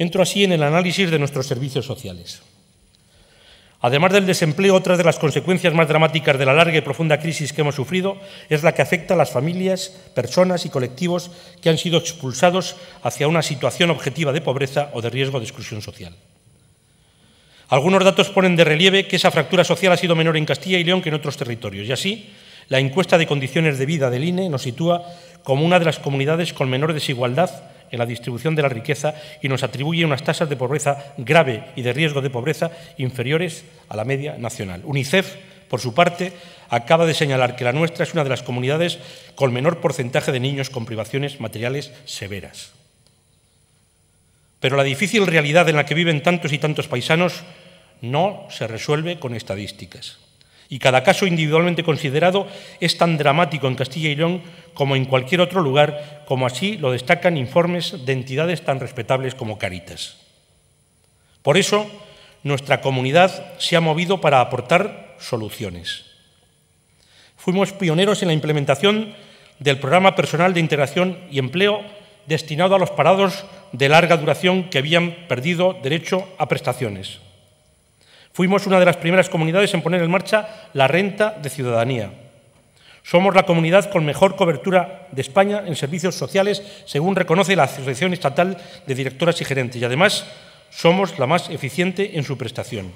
Entro así en el análisis de nuestros servicios sociales. Además del desempleo, otra de las consecuencias más dramáticas de la larga y profunda crisis que hemos sufrido es la que afecta a las familias, personas y colectivos que han sido expulsados hacia una situación objetiva de pobreza o de riesgo de exclusión social. Algunos datos ponen de relieve que esa fractura social ha sido menor en Castilla y León que en otros territorios, y así la encuesta de condiciones de vida del INE nos sitúa como una de las comunidades con menor desigualdad en la distribución de la riqueza y nos atribuye unas tasas de pobreza grave y de riesgo de pobreza inferiores a la media nacional. UNICEF, por su parte, acaba de señalar que la nuestra es una de las comunidades con menor porcentaje de niños con privaciones materiales severas. Pero la difícil realidad en la que viven tantos y tantos paisanos no se resuelve con estadísticas y cada caso individualmente considerado es tan dramático en Castilla y León como en cualquier otro lugar, como así lo destacan informes de entidades tan respetables como Caritas. Por eso, nuestra comunidad se ha movido para aportar soluciones. Fuimos pioneros en la implementación del programa personal de integración y empleo destinado a los parados de larga duración que habían perdido derecho a prestaciones. Fuimos una de las primeras comunidades en poner en marcha la renta de ciudadanía. Somos la comunidad con mejor cobertura de España en servicios sociales, según reconoce la Asociación Estatal de Directoras y Gerentes, y además somos la más eficiente en su prestación.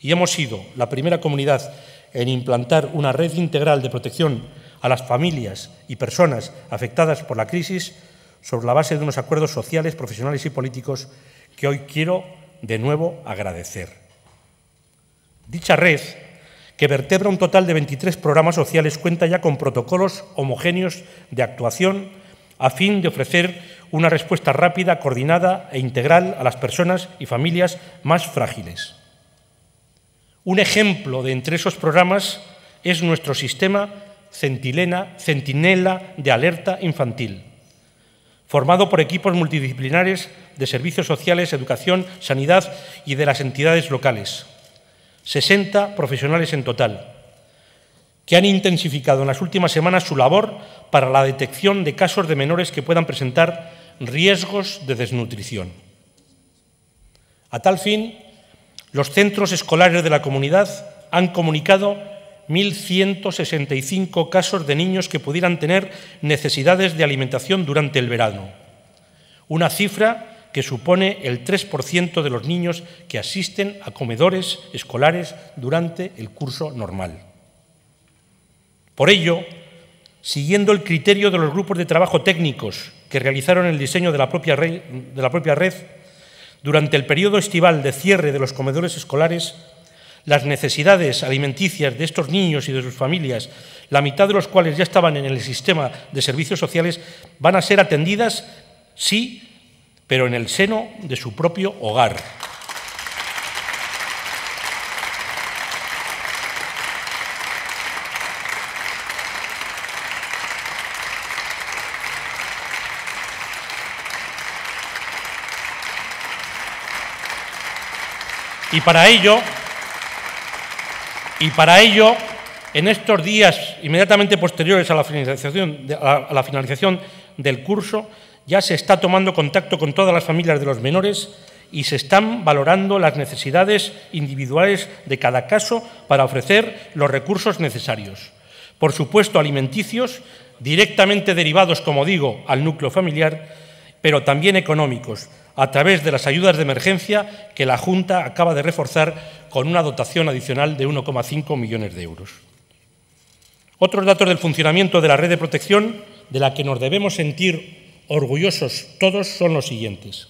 Y hemos sido la primera comunidad en implantar una red integral de protección a las familias y personas afectadas por la crisis sobre la base de unos acuerdos sociales, profesionales y políticos que hoy quiero de nuevo agradecer. Dicha red, que vertebra un total de 23 programas sociales, cuenta ya con protocolos homogéneos de actuación a fin de ofrecer una respuesta rápida, coordinada e integral a las personas y familias más frágiles. Un ejemplo de entre esos programas es nuestro sistema Centinela de Alerta Infantil, formado por equipos multidisciplinares de servicios sociales, educación, sanidad y de las entidades locales 60 profesionales en total, que han intensificado en las últimas semanas su labor para la detección de casos de menores que puedan presentar riesgos de desnutrición. A tal fin, los centros escolares de la comunidad han comunicado 1.165 casos de niños que pudieran tener necesidades de alimentación durante el verano, una cifra que supone el 3% de los niños que asisten a comedores escolares durante el curso normal. Por ello, siguiendo el criterio de los grupos de trabajo técnicos que realizaron el diseño de la propia red, de la propia red durante el periodo estival de cierre de los comedores escolares, las necesidades alimenticias de estos niños y de sus familias, la mitad de los cuales ya estaban en el sistema de servicios sociales, van a ser atendidas si pero en el seno de su propio hogar. Y para ello, y para ello, en estos días inmediatamente posteriores a la finalización, a la finalización del curso, ya se está tomando contacto con todas las familias de los menores y se están valorando las necesidades individuales de cada caso para ofrecer los recursos necesarios. Por supuesto, alimenticios, directamente derivados, como digo, al núcleo familiar, pero también económicos, a través de las ayudas de emergencia que la Junta acaba de reforzar con una dotación adicional de 1,5 millones de euros. Otros datos del funcionamiento de la red de protección de la que nos debemos sentir orgullosos todos son los siguientes.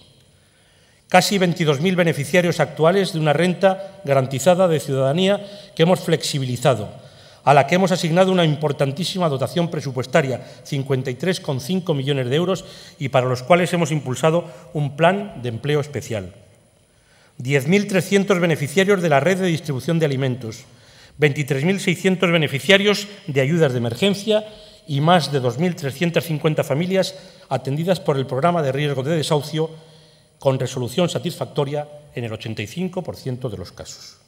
Casi 22.000 beneficiarios actuales de una renta garantizada de ciudadanía que hemos flexibilizado, a la que hemos asignado una importantísima dotación presupuestaria, 53,5 millones de euros, y para los cuales hemos impulsado un plan de empleo especial. 10.300 beneficiarios de la red de distribución de alimentos, 23.600 beneficiarios de ayudas de emergencia y más de 2.350 familias atendidas por el programa de riesgo de desahucio con resolución satisfactoria en el 85% de los casos.